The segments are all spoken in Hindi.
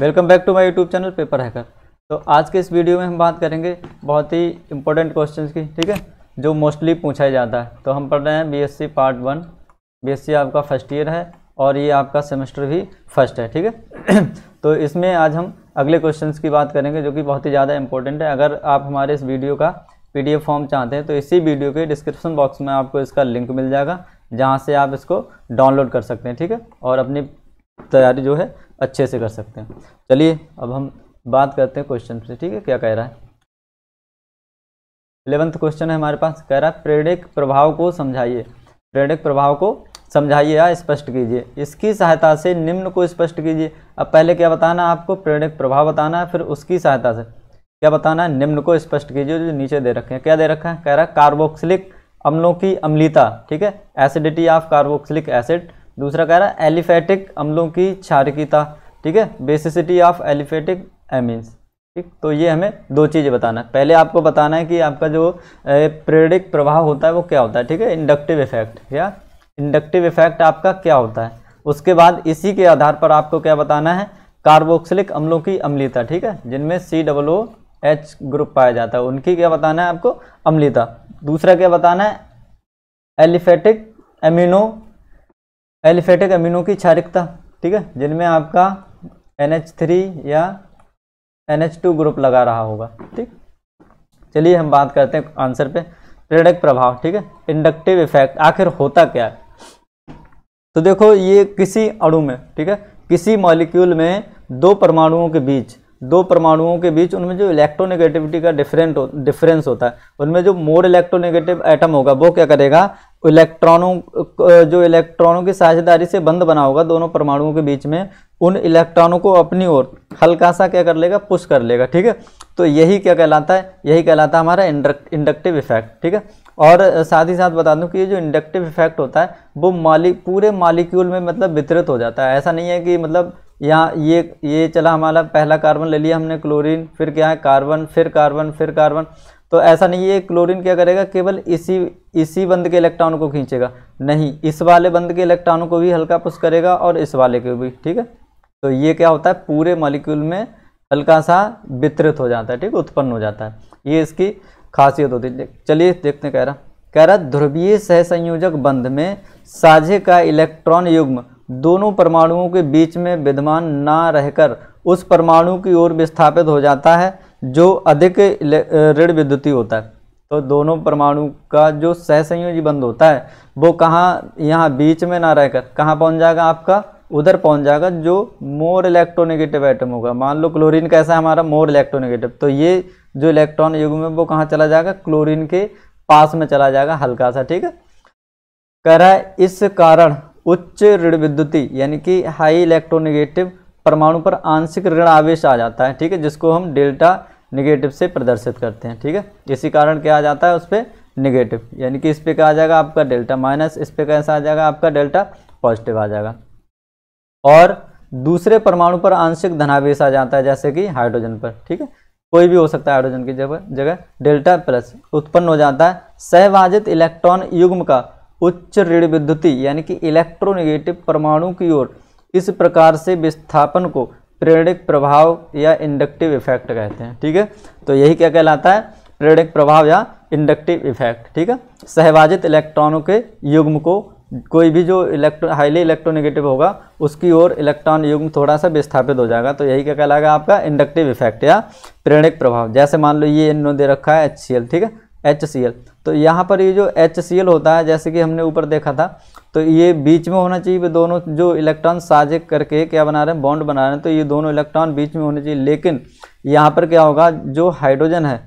welcome back to my YouTube channel paper hacker तो आज के इस वीडियो में हम बात करेंगे बहुत ही इंपॉर्टेंट क्वेश्चन की ठीक है जो मोस्टली पूछा जाता है तो हम पढ़ रहे हैं बीएससी पार्ट वन बीएससी आपका फर्स्ट ईयर है और ये आपका सेमेस्टर भी फर्स्ट है ठीक है तो इसमें आज हम अगले क्वेश्चन की बात करेंगे जो कि बहुत ही ज़्यादा इंपॉर्टेंट है अगर आप हमारे इस वीडियो का पी फॉर्म चाहते हैं तो इसी वीडियो के डिस्क्रिप्शन बॉक्स में आपको इसका लिंक मिल जाएगा जहाँ से आप इसको डाउनलोड कर सकते हैं ठीक है और अपनी तैयारी जो है अच्छे से कर सकते हैं चलिए अब हम बात करते हैं क्वेश्चन से ठीक है क्या कह रहा है इलेवंथ क्वेश्चन है हमारे पास कह रहा है प्रेरक प्रभाव को समझाइए प्रेरक प्रभाव को समझाइए या हाँ, स्पष्ट कीजिए इसकी सहायता से निम्न को स्पष्ट कीजिए अब पहले क्या बताना है आपको प्रेरक प्रभाव बताना है फिर उसकी सहायता से क्या बताना है निम्न को स्पष्ट कीजिए जो नीचे दे रखे हैं क्या दे रखा है कह रहा है कार्बोक्सिलिक अम्लों की अम्लीता ठीक है एसिडिटी ऑफ कार्बोक्सिलिक एसिड दूसरा कह रहा है एलिफेटिक अम्लों की क्षारकीता ठीक है बेसिसिटी ऑफ एलिफेटिक एमिन्स ठीक तो ये हमें दो चीज़ें बताना है पहले आपको बताना है कि आपका जो प्रेरिक प्रभाव होता है वो क्या होता है ठीक है इंडक्टिव इफेक्ट या इंडक्टिव इफेक्ट आपका क्या होता है उसके बाद इसी के आधार पर आपको क्या बताना है कार्बोक्सिलिक अम्लों की अम्लीता ठीक है जिनमें C double O H group पाया जाता है उनकी क्या बताना है आपको अम्लीता दूसरा क्या बताना है एलिफेटिक एमिनो एलिफेटिक अमीनों की क्षारिकता ठीक है जिनमें आपका एन थ्री या एन टू ग्रुप लगा रहा होगा ठीक चलिए हम बात करते हैं आंसर पे प्रेरक प्रभाव ठीक है इंडक्टिव इफेक्ट आखिर होता क्या है तो देखो ये किसी अणु में ठीक है किसी मॉलिक्यूल में दो परमाणुओं के बीच दो परमाणुओं के बीच उनमें जो इलेक्ट्रोनेगेटिविटी का डिफरेंट हो, डिफरेंस होता है उनमें जो मोर इलेक्ट्रोनेगेटिव एटम होगा वो क्या करेगा इलेक्ट्रॉनों जो इलेक्ट्रॉनों की साझेदारी से बंद बना होगा दोनों परमाणुओं के बीच में उन इलेक्ट्रॉनों को अपनी ओर हल्का सा क्या कर लेगा पुश कर लेगा ठीक है तो यही क्या कहलाता है यही कहलाता है हमारा इंडक्टिव इफेक्ट ठीक है और साथ ही साथ बता दूं कि ये जो इंडक्टिव इफेक्ट होता है वो मालिक पूरे मालिक्यूल में मतलब वितरित हो जाता है ऐसा नहीं है कि मतलब यहाँ ये ये चला हमारा पहला कार्बन ले लिया हमने क्लोरीन फिर क्या है कार्बन फिर कार्बन फिर कार्बन तो ऐसा नहीं है क्लोरीन क्या करेगा केवल इसी इसी बंद के इलेक्ट्रॉन को खींचेगा नहीं इस वाले बंद के इलेक्ट्रॉन को भी हल्का पुश करेगा और इस वाले को भी ठीक है तो ये क्या होता है पूरे मॉलिक्यूल में हल्का सा वितरित हो जाता है ठीक उत्पन्न हो जाता है ये इसकी खासियत होती है चलिए देखते कह रहा कह रहा ध्रुवीय सहसंयोजक बंध में साझे का इलेक्ट्रॉन युग्म दोनों परमाणुओं के बीच में विद्यमान ना रहकर उस परमाणु की ओर विस्थापित हो जाता है जो अधिक ऋण विद्युतीय होता है तो दोनों परमाणु का जो सहसंयोजी बंद होता है वो कहाँ यहाँ बीच में ना रहकर कहाँ पहुँच जाएगा आपका उधर पहुँच जाएगा जो मोर इलेक्ट्रोनेगेटिव आइटम होगा मान लो क्लोरीन कैसा है हमारा मोर इलेक्ट्रोनेगेटिव तो ये जो इलेक्ट्रॉन युग में वो कहाँ चला जाएगा क्लोरीन के पास में चला जाएगा हल्का सा ठीक है कह रहा है इस कारण उच्च ऋण विद्युती यानी कि हाई इलेक्ट्रोनिगेटिव परमाणु पर आंशिक ऋण आवेश आ जाता है ठीक है जिसको हम डेल्टा निगेटिव से प्रदर्शित करते हैं ठीक है इसी कारण क्या आ जाता है उस पर निगेटिव यानी कि इस पर क्या आ जाएगा आपका डेल्टा माइनस इस पर कैसा आ जाएगा आपका डेल्टा पॉजिटिव आ जाएगा और दूसरे परमाणु पर आंशिक धनावेश आ जाता है जैसे कि हाइड्रोजन पर ठीक है कोई भी हो सकता है हाइड्रोजन की जगह जगह डेल्टा प्लस उत्पन्न हो जाता है सहवाजित इलेक्ट्रॉन युग्म का उच्च ऋण विद्युति यानी कि इलेक्ट्रोनिगेटिव परमाणु की ओर इस प्रकार से विस्थापन को प्रेरणिक प्रभाव या इंडक्टिव इफेक्ट कहते हैं ठीक है तो यही क्या कहलाता है प्रेरणिक प्रभाव या इंडक्टिव इफेक्ट ठीक है सहवाजित इलेक्ट्रॉनों के युग्म को कोई भी जो इलेक्ट्रो हाईली इलेक्ट्रोनिगेटिव होगा उसकी ओर इलेक्ट्रॉन युग्म थोड़ा सा विस्थापित हो जाएगा तो यही क्या कहलाएगा आपका इंडक्टिव इफेक्ट या प्रेरणिक प्रभाव जैसे मान लो ये इन्होंने दे रखा है एच ठीक है एच तो यहाँ पर ये जो एच होता है जैसे कि हमने ऊपर देखा था तो ये बीच में होना चाहिए दोनों जो इलेक्ट्रॉन साझे करके क्या बना रहे हैं बॉन्ड बना रहे हैं तो ये दोनों इलेक्ट्रॉन बीच में होने चाहिए लेकिन यहाँ पर क्या होगा जो हाइड्रोजन है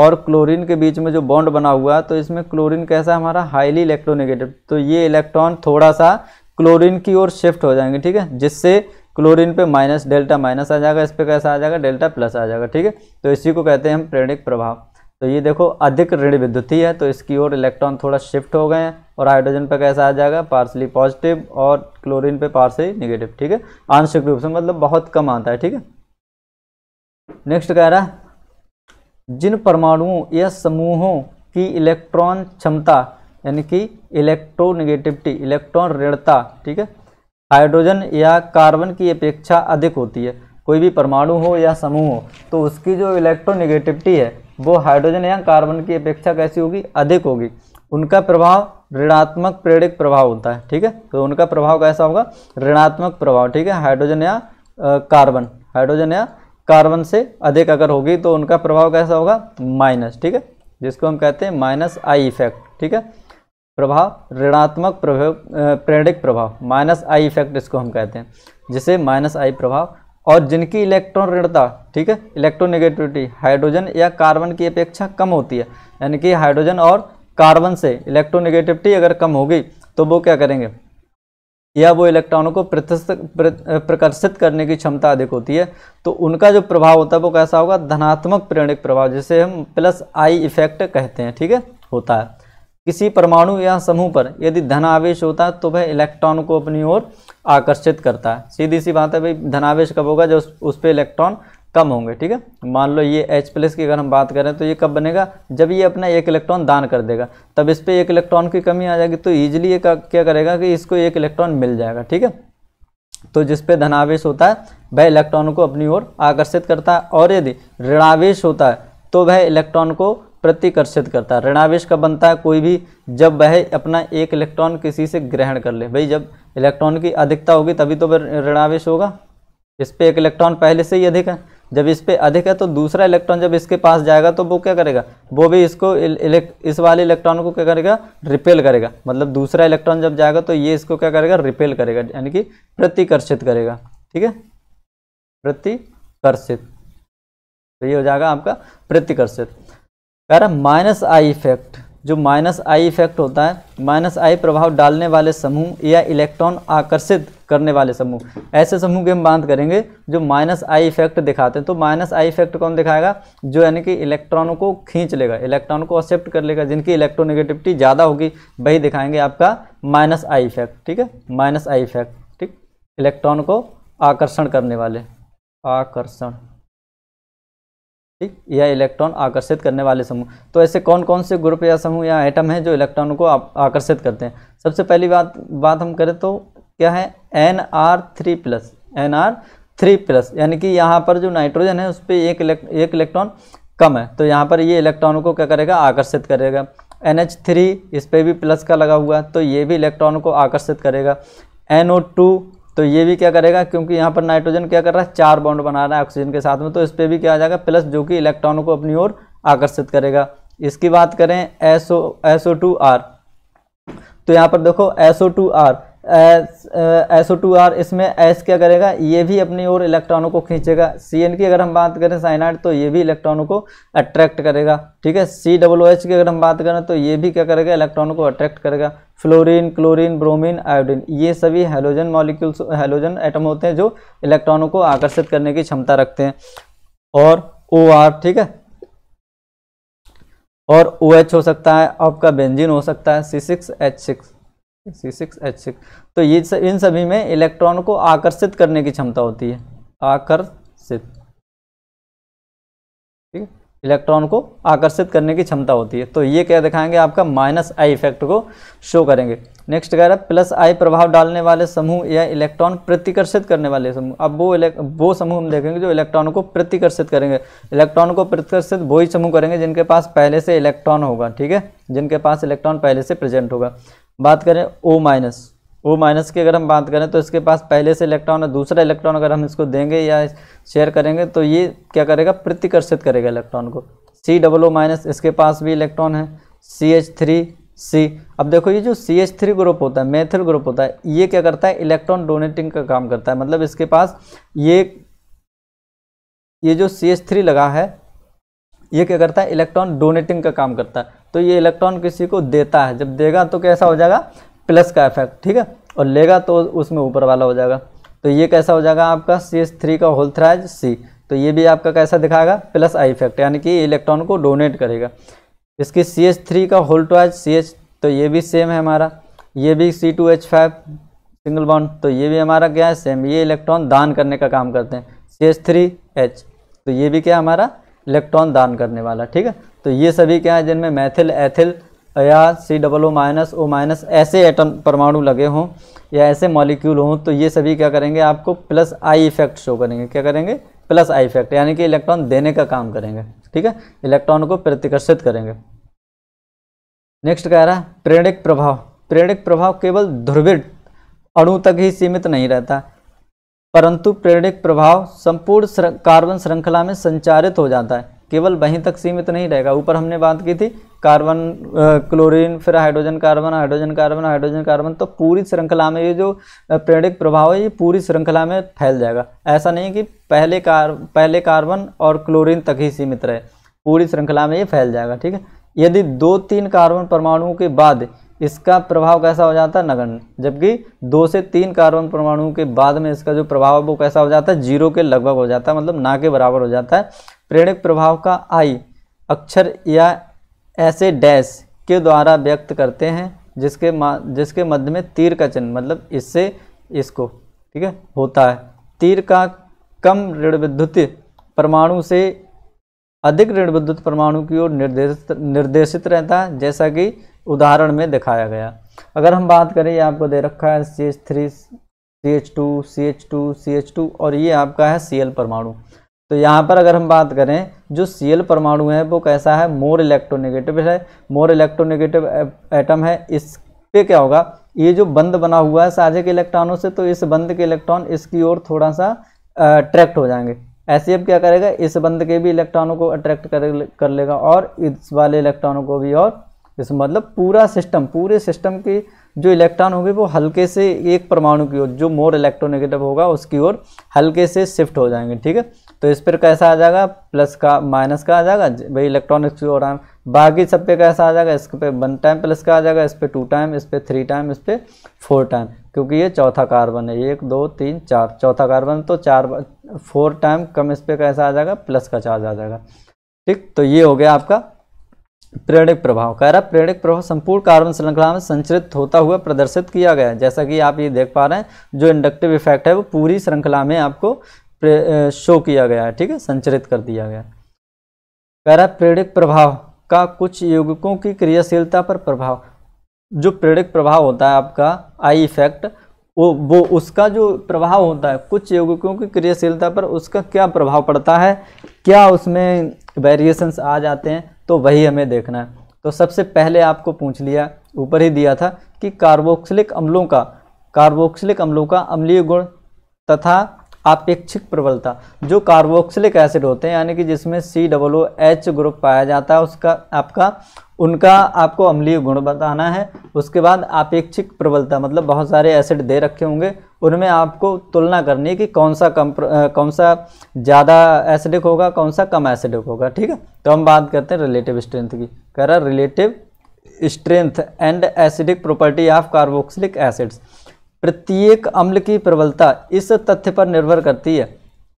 और क्लोरीन के बीच में जो बॉन्ड बना हुआ है तो इसमें क्लोरीन कैसा है हमारा हाईली इलेक्ट्रोनेगेटिव तो ये इलेक्ट्रॉन थोड़ा सा क्लोरीन की ओर शिफ्ट हो जाएंगे ठीक है जिससे क्लोरीन पे माइनस डेल्टा माइनस आ जाएगा इस पर कैसा आ जाएगा डेल्टा प्लस आ जाएगा ठीक है तो इसी को कहते हैं हम प्रेरणिक प्रभाव तो ये देखो अधिक ऋण विद्युतीय है तो इसकी ओर इलेक्ट्रॉन थोड़ा शिफ्ट हो गए हैं और हाइड्रोजन पे कैसा आ जाएगा पार्सली पॉजिटिव और क्लोरीन पे पार्सली निगेटिव ठीक है आंशिक रूप से मतलब बहुत कम आता है ठीक है नेक्स्ट कह रहा है जिन परमाणुओं या समूहों की इलेक्ट्रॉन क्षमता यानी कि इलेक्ट्रोनिगेटिविटी इलेक्ट्रॉन ऋणता ठीक है हाइड्रोजन या कार्बन की अपेक्षा अधिक होती है कोई भी परमाणु हो या समूह हो तो उसकी जो इलेक्ट्रोनिगेटिविटी है वो हाइड्रोजन या कार्बन की अपेक्षा कैसी होगी अधिक होगी उनका प्रभाव ऋणात्मक प्रेरक प्रभाव होता है ठीक है तो उनका प्रभाव कैसा होगा ऋणात्मक प्रभाव ठीक है हाइड्रोजन या कार्बन हाइड्रोजन या कार्बन से अधिक अगर होगी तो उनका प्रभाव कैसा होगा माइनस ठीक है जिसको हम कहते हैं माइनस आई इफेक्ट ठीक है प्रभाव ऋणात्मक प्रभाव प्रेरक प्रभाव माइनस आई इफेक्ट इसको हम कहते हैं जिसे माइनस आई प्रभाव और जिनकी इलेक्ट्रॉन ऋणता ठीक है इलेक्ट्रोनेगेटिविटी हाइड्रोजन या कार्बन की अपेक्षा कम होती है यानी कि हाइड्रोजन और कार्बन से इलेक्ट्रोनेगेटिविटी अगर कम हो गई तो वो क्या करेंगे या वो इलेक्ट्रॉनों को प्रकर्षित करने की क्षमता अधिक होती है तो उनका जो प्रभाव होता है वो कैसा होगा धनात्मक प्रेरणिक प्रभाव जिसे हम प्लस आई इफेक्ट कहते हैं ठीक है होता है किसी परमाणु या समूह पर यदि धनावेश होता है तो वह इलेक्ट्रॉन को अपनी ओर आकर्षित करता है सीधी सी बात है भाई धनावेश कब होगा जब उस पर इलेक्ट्रॉन कम होंगे ठीक है मान लो ये H प्लस की अगर हम बात करें तो ये कब बनेगा जब ये अपना एक इलेक्ट्रॉन दान कर देगा तब इस पर एक इलेक्ट्रॉन की कमी आ जाएगी तो ईजिली ये क्या करेगा कि इसको एक इलेक्ट्रॉन मिल जाएगा ठीक है तो जिस पे धनावेश होता है वह इलेक्ट्रॉन को अपनी ओर आकर्षित करता है और यदि ऋणावेश होता है तो वह इलेक्ट्रॉन को प्रतिकर्षित करता है ऋणावेश का बनता है कोई भी जब वह अपना एक इलेक्ट्रॉन किसी से ग्रहण कर ले भाई जब इलेक्ट्रॉन की अधिकता होगी तभी तो ऋणावेश होगा इस पर एक इलेक्ट्रॉन पहले से ही अधिक है जब इस पर अधिक है तो दूसरा इलेक्ट्रॉन जब इसके पास जाएगा तो वो क्या करेगा वो भी इसको इस वाले इलेक्ट्रॉन को क्या करेगा रिपेल करेगा मतलब दूसरा इलेक्ट्रॉन जब जाएगा तो ये इसको क्या करेगा रिपेल करेगा यानी कि प्रतिकर्षित करेगा ठीक है प्रतिकर्षित तो ये हो जाएगा आपका प्रतिकर्षित कह रहा है माइनस आई इफेक्ट जो माइनस आई इफेक्ट होता है माइनस आई प्रभाव डालने वाले समूह या इलेक्ट्रॉन आकर्षित करने वाले समूह ऐसे समूह की हम बात करेंगे जो माइनस आई इफेक्ट दिखाते हैं तो माइनस आई इफेक्ट कौन दिखाएगा जो यानी कि इलेक्ट्रॉनों को खींच लेगा इलेक्ट्रॉन को एक्सेप्ट कर लेगा जिनकी इलेक्ट्रोनेगेटिविटी ज़्यादा होगी वही दिखाएंगे आपका माइनस आई इफेक्ट ठीक है माइनस आई इफेक्ट ठीक इलेक्ट्रॉन को आकर्षण करने वाले आकर्षण ठीक यह इलेक्ट्रॉन आकर्षित करने वाले समूह तो ऐसे कौन कौन से ग्रुप या समूह या आइटम हैं जो इलेक्ट्रॉनों को आकर्षित करते हैं सबसे पहली बात बात हम करें तो क्या है N R three plus N R three plus यानी कि यहाँ पर जो नाइट्रोजन है उस पर एक एक इलेक्ट्रॉन कम है तो यहाँ पर ये इलेक्ट्रॉनों को क्या करेगा आकर्षित करेगा एन एच थ्री इस पर भी प्लस का लगा हुआ है तो ये भी इलेक्ट्रॉनों को आकर्षित करेगा एन ओ टू तो ये भी क्या करेगा क्योंकि यहाँ पर नाइट्रोजन क्या कर रहा है चार बॉन्ड बना रहा है ऑक्सीजन के साथ में तो इस पर भी क्या आ जाएगा प्लस जो कि इलेक्ट्रॉनों को अपनी ओर आकर्षित करेगा इसकी बात करें एसओ एसओ टू आर तो यहाँ पर देखो S O two R S O two R इसमें एस क्या करेगा ये भी अपनी ओर इलेक्ट्रॉनों को खींचेगा सी एन की अगर हम बात करें साइनाइड तो ये भी इलेक्ट्रॉनों को अट्रैक्ट करेगा ठीक है सी डब्लो एच की अगर हम बात करें तो ये भी क्या करेगा इलेक्ट्रॉनों को अट्रैक्ट करेगा फ्लोरीन क्लोरीन ब्रोमीन आयोडीन ये सभी हेलोजन मॉलिक्यूल्स हेलोजन एटम होते हैं जो इलेक्ट्रॉनों को आकर्षित करने की क्षमता रखते हैं और ओ आर ठीक है और ओ OH एच हो सकता है आपका बेंजीन हो सकता है C six H six C six H six तो ये सब इन सभी में इलेक्ट्रॉन को आकर्षित करने की क्षमता होती है आकर्षित ठीक है इलेक्ट्रॉन को आकर्षित करने की क्षमता होती है तो ये क्या दिखाएंगे आपका माइनस आई इफेक्ट को शो करेंगे नेक्स्ट कह रहा है प्लस आई प्रभाव डालने वाले समूह या इलेक्ट्रॉन प्रतिकर्षित करने वाले समूह अब वो वो समूह हम देखेंगे जो इलेक्ट्रॉन को प्रतिकर्षित करेंगे इलेक्ट्रॉन को प्रतिकर्षित वही समूह करेंगे जिनके पास पहले से इलेक्ट्रॉन होगा ठीक है जिनके पास इलेक्ट्रॉन पहले से प्रेजेंट होगा बात करें ओ माइनस ओ माइनस की अगर हम बात करें तो इसके पास पहले से इलेक्ट्रॉन है दूसरा इलेक्ट्रॉन अगर हम इसको देंगे या शेयर करेंगे तो ये क्या करेगा प्रतिकर्षित करेगा इलेक्ट्रॉन को सी डबल ओ माइनस इसके पास भी इलेक्ट्रॉन है सी एच थ्री सी अब देखो ये जो सी एच थ्री ग्रुप होता है मेथिल ग्रुप होता है ये क्या करता है इलेक्ट्रॉन डोनेटिंग का काम करता है मतलब इसके पास ये ये जो सी एच थ्री लगा है ये क्या करता है इलेक्ट्रॉन डोनेटिंग का काम करता है तो ये इलेक्ट्रॉन किसी को देता है जब देगा तो कैसा हो जाएगा प्लस का इफेक्ट ठीक है और लेगा तो उसमें ऊपर वाला हो जाएगा तो ये कैसा हो जाएगा आपका सी एस थ्री का होल थ्राइज सी तो ये भी आपका कैसा दिखाएगा प्लस आई इफेक्ट यानी कि इलेक्ट्रॉन को डोनेट करेगा इसकी सी एच थ्री का होल ट्राइज सी एच तो ये भी सेम है हमारा ये भी C two H five single bond तो ये भी हमारा क्या है सेम ये इलेक्ट्रॉन दान करने का काम करते हैं सी एच थ्री एच तो ये भी क्या हमारा इलेक्ट्रॉन दान करने वाला ठीक है तो ये सभी क्या है जिनमें मैथिल एथिल या C double O minus O minus ऐसे एटम परमाणु लगे हों या ऐसे मॉलिक्यूल हों तो ये सभी क्या करेंगे आपको प्लस आई इफेक्ट शो करेंगे क्या करेंगे प्लस आई इफेक्ट यानी कि इलेक्ट्रॉन देने का काम करेंगे ठीक है इलेक्ट्रॉन को प्रतिकर्षित करेंगे नेक्स्ट कह रहा है प्रेणिक प्रभाव प्रेणिक प्रभाव केवल ध्रुवित अणु तक ही सीमित नहीं रहता परंतु प्रेरणिक प्रभाव संपूर्ण कार्बन श्रृंखला में संचारित हो जाता है केवल वहीं तक सीमित नहीं रहेगा ऊपर हमने बात की थी कार्बन क्लोरीन फिर hydrogen carbon hydrogen carbon hydrogen carbon तो पूरी श्रृंखला में ये जो प्रेरणिक प्रभाव है ये पूरी श्रृंखला में फैल जाएगा ऐसा नहीं कि पहले कार पहले कार्बन और क्लोरीन तक ही सीमित रहे पूरी श्रृंखला में ये फैल जाएगा ठीक है यदि दो तीन कार्बन परमाणुओं के बाद इसका प्रभाव कैसा हो जाता है नगण्य जबकि दो से तीन कार्बन परमाणु के बाद में इसका जो प्रभाव है वो कैसा हो जाता है जीरो के लगभग हो जाता है मतलब ना के बराबर हो जाता है प्रेरणिक प्रभाव का आई अक्षर या ऐसे डैश के द्वारा व्यक्त करते हैं जिसके जिसके मध्य में तीर का चिन्ह मतलब इससे इसको ठीक है होता है तीर का कम ऋण विद्युत परमाणु से अधिक ऋण विद्युत परमाणु की ओर निर्देशित निर्देशित रहता है जैसा कि उदाहरण में दिखाया गया अगर हम बात करें ये आपको दे रखा है C H three C H two C H two C H two और ये आपका है सी एल परमाणु तो यहाँ पर अगर हम बात करें जो सी एल परमाणु है वो कैसा है मोर इलेक्ट्रोनेगेटिव है मोर इलेक्ट्रोनेगेटिव एटम है इस पे क्या होगा ये जो बंद बना हुआ है साझे के इलेक्ट्रॉनों से तो इस बंद के इलेक्ट्रॉन इसकी ओर थोड़ा सा अट्रैक्ट हो जाएंगे एस क्या करेगा इस बंद के भी इलेक्ट्रॉनों को अट्रैक्ट कर कर लेगा और इस वाले इलेक्ट्रॉनों को भी और इस मतलब पूरा सिस्टम पूरे सिस्टम के जो इलेक्ट्रॉन होंगे वो हल्के से एक परमाणु की ओर जो मोर इलेक्ट्रोनेगेटिव होगा उसकी ओर हल्के से शिफ्ट हो जाएंगे ठीक है तो इस पर कैसा आ जाएगा प्लस का माइनस का आ जाएगा भाई इलेक्ट्रॉनिक्स की ओर आए बाकी सब पे कैसा आ जाएगा इस पर वन टाइम प्लस का आ जाएगा इस पर टू टाइम इस पर थ्री टाइम इस पर फोर टाइम क्योंकि ये चौथा कार्बन है एक दो तीन चार चौथा कार्बन तो चार फोर टाइम कम इस पर कैसा आ जाएगा प्लस का चार्ज आ जाएगा ठीक तो ये हो गया आपका प्रेरणिक प्रभाव कह रहा प्रेरणिक प्रभाव संपूर्ण कार्बन श्रृंखला में संचरित होता हुआ प्रदर्शित किया गया जैसा कि आप ये देख पा रहे हैं जो इंडक्टिव इफेक्ट है वो पूरी श्रृंखला में आपको शो किया गया है ठीक है संचरित कर दिया गया कह रहा प्रेरणिक प्रभाव का कुछ युगकों की क्रियाशीलता पर प्रभाव जो प्रेरक प्रभाव होता है आपका आई इफेक्ट वो वो उसका जो प्रभाव होता है कुछ यौगिकों की क्रियाशीलता पर उसका क्या प्रभाव पड़ता है क्या उसमें वेरिएशंस आ जाते हैं तो वही हमें देखना है तो सबसे पहले आपको पूछ लिया ऊपर ही दिया था कि कार्बोक्सिलिक अम्लों का कार्बोक्सिलिक अम्लों का अम्लीय गुण तथा आपेक्षिक प्रबलता जो कार्बोक्सिलिक एसिड होते हैं यानी कि जिसमें C double O H group पाया जाता है उसका आपका उनका आपको अम्लीय गुण बताना है उसके बाद आपेक्षिक प्रबलता मतलब बहुत सारे एसिड दे रखे होंगे उनमें आपको तुलना करनी है कि कौन सा कम कौन सा ज़्यादा एसिडिक होगा कौन सा कम एसिडिक होगा ठीक है तो हम बात करते हैं रिलेटिव स्ट्रेंथ की कह रहा relative strength and acidic property of carboxylic acids प्रत्येक अम्ल की प्रबलता इस तथ्य पर निर्भर करती है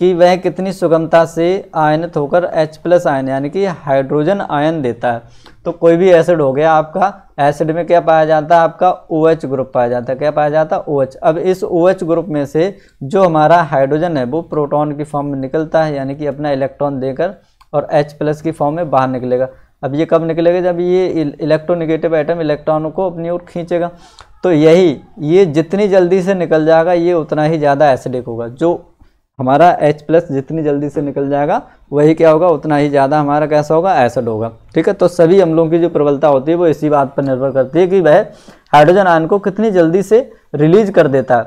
कि वह कितनी सुगमता से आयनित होकर H प्लस आयन यानी कि हाइड्रोजन आयन देता है तो कोई भी एसिड हो गया आपका एसिड में क्या पाया जाता है आपका ओ OH ग्रुप पाया जाता है क्या पाया जाता है OH अब इस ओ OH ग्रुप में से जो हमारा हाइड्रोजन है वो प्रोटॉन की फॉर्म में निकलता है यानी कि अपना इलेक्ट्रॉन देकर और एच प्लस की फॉर्म में बाहर निकलेगा अब ये कब निकलेगा जब ये इलेक्ट्रोनिगेटिव आइटम इलेक्ट्रॉनों को अपनी ओर खींचेगा तो यही ये जितनी जल्दी से निकल जाएगा ये उतना ही ज़्यादा एसिडिक होगा जो हमारा एच प्लस जितनी जल्दी से निकल जाएगा वही क्या होगा उतना ही ज़्यादा हमारा कैसा होगा एसिड होगा ठीक है तो सभी अम्लों की जो प्रबलता होती है वो इसी बात पर निर्भर करती है कि वह हाइड्रोजन आयन को कितनी जल्दी से रिलीज कर देता है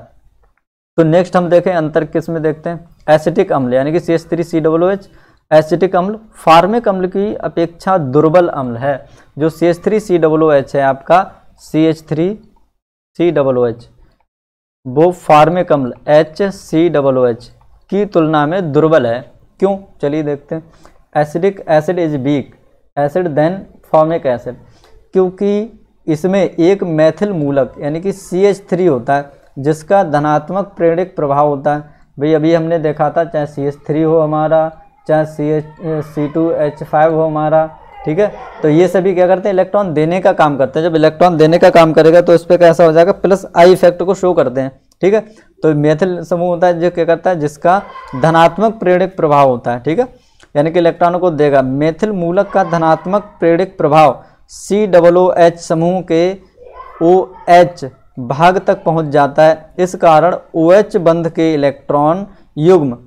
तो नेक्स्ट हम देखें अंतर किस में देखते हैं एसिटिक अम्ल यानी कि C H three C W H acetic अम्ल फार्मिक अम्ल की अपेक्षा दुर्बल अम्ल है जो C H three C W H है आपका C H three C double O H वो फार्मिकम्ल H C double O H की तुलना में दुर्बल है क्यों चलिए देखते हैं acidic acid is weak acid then formic acid क्योंकि इसमें एक मैथिल मूलक यानी कि सी एच थ्री होता है जिसका धनात्मक प्रेरक प्रभाव होता है भाई अभी हमने देखा था चाहे सी एच थ्री हो हमारा चाहे C H C two H five हो हमारा ठीक है तो ये सभी क्या करते हैं इलेक्ट्रॉन देने का काम करते हैं जब इलेक्ट्रॉन देने का काम करेगा तो इस पर कैसा हो जाएगा प्लस आई इफेक्ट को शो करते हैं ठीक है तो मेथिल समूह होता है जो क्या करता है जिसका धनात्मक प्रेरक प्रभाव होता है ठीक है यानी कि इलेक्ट्रॉनों को देगा मेथिल मूलक का धनात्मक प्रेरक प्रभाव सी डबल ओ एच समूह के ओ एच भाग तक पहुंच जाता है इस कारण ओ एच बंध के इलेक्ट्रॉन युग्म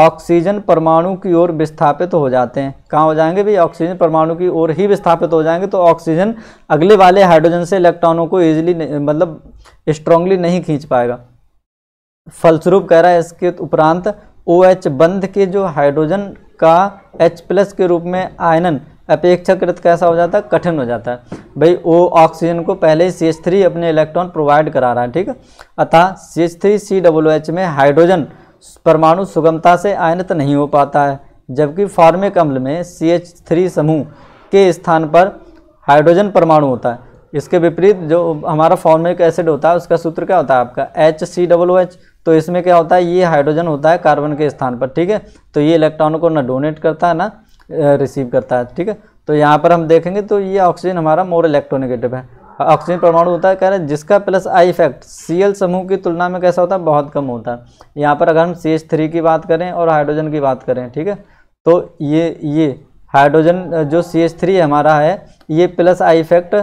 ऑक्सीजन परमाणु की ओर विस्थापित हो जाते हैं कहाँ हो जाएंगे भाई ऑक्सीजन परमाणु की ओर ही विस्थापित हो जाएंगे तो ऑक्सीजन अगले वाले हाइड्रोजन से इलेक्ट्रॉनों को ईजिली मतलब स्ट्रांगली नहीं खींच पाएगा फलस्वरूप कह रहा है इसके उपरांत ओ OH बंद के जो हाइड्रोजन का H प्लस के रूप में आयनन अपेक्षाकृत कैसा हो जाता है कठिन हो जाता है भाई ओ ऑक्सीजन को पहले ही सी एच थ्री अपने इलेक्ट्रॉन प्रोवाइड करा रहा है ठीक है अतः C H three C W H में हाइड्रोजन परमाणु सुगमता से आयनित नहीं हो पाता है जबकि फार्मिक अम्ल में सी एच थ्री समूह के स्थान पर हाइड्रोजन परमाणु होता है इसके विपरीत जो हमारा फॉर्मिक एसिड होता है उसका सूत्र क्या होता है आपका H C double O H तो इसमें क्या होता है ये हाइड्रोजन होता है कार्बन के स्थान पर ठीक है तो ये इलेक्ट्रॉनों को ना डोनेट करता है ना रिसीव करता है ठीक है तो यहाँ पर हम देखेंगे तो ये ऑक्सीजन हमारा मोर इलेक्ट्रोनेगेटिव है ऑक्सीजन परमाणु होता है कह रहे हैं जिसका प्लस आई इफेक्ट सी समूह की तुलना में कैसा होता है बहुत कम होता है यहाँ पर अगर हम सी की बात करें और हाइड्रोजन की बात करें ठीक है तो ये ये हाइड्रोजन जो सी एच थ्री हमारा है ये प्लस आई इफेक्ट